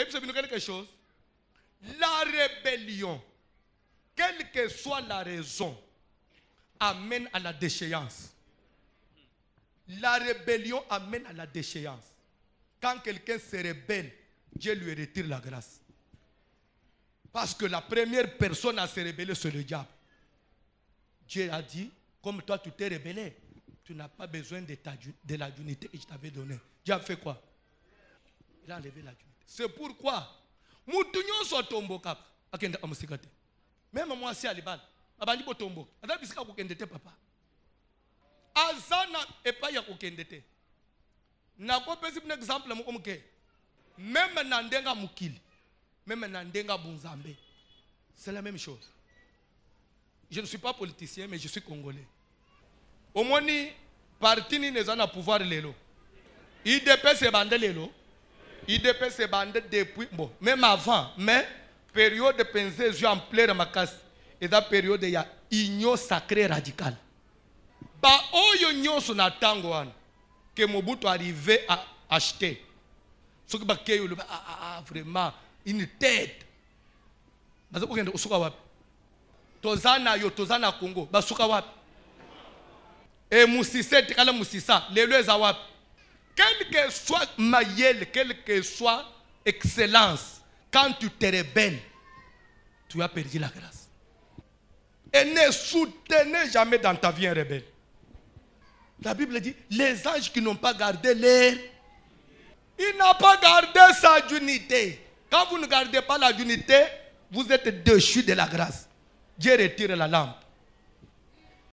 Et puis, c'est quelque chose. La rébellion, quelle que soit la raison, amène à la déchéance. La rébellion amène à la déchéance. Quand quelqu'un se rébelle, Dieu lui retire la grâce. Parce que la première personne à se rébeller, c'est le diable. Dieu a dit, comme toi tu t'es rébellé, tu n'as pas besoin de, de la dignité que je t'avais donnée. Dieu a fait quoi Il a enlevé la dignité c'est pourquoi mutu nyonso atomboka akenda amusika te meme mwasi alibala abandi botomboka aza bisika kokende te papa Azana na epai ya N'a te nakopesi bino exemple moko homme Même Nandenga ndenge Même Nandenga meme c'est la même chose je ne suis pas politicien mais je suis congolais omoni parti ni nezana pouvoir lelo idps ebande lelo il dépense ses bandes depuis, bon, même avant, mais période de pensée, je en plein casse. Et dans la période, il y a union sacrée radicale. oh oyo nyonso na tango que que Mobutu arrivait à acheter. Ce qui est le ah, vraiment une tête. y kokende usuka wapi? Tozana yo tozana Congo, basuka wapi? E eh, musise tikala musisa, lelo eza wapi? Quelle que soit maillelle, quelle que soit excellence, quand tu te rebelles, tu as perdu la grâce. Et ne soutenez jamais dans ta vie un rebelle. La Bible dit, les anges qui n'ont pas gardé l'air, il n'a pas gardé sa dignité. Quand vous ne gardez pas la dignité, vous êtes déchus de la grâce. Dieu retire la lampe.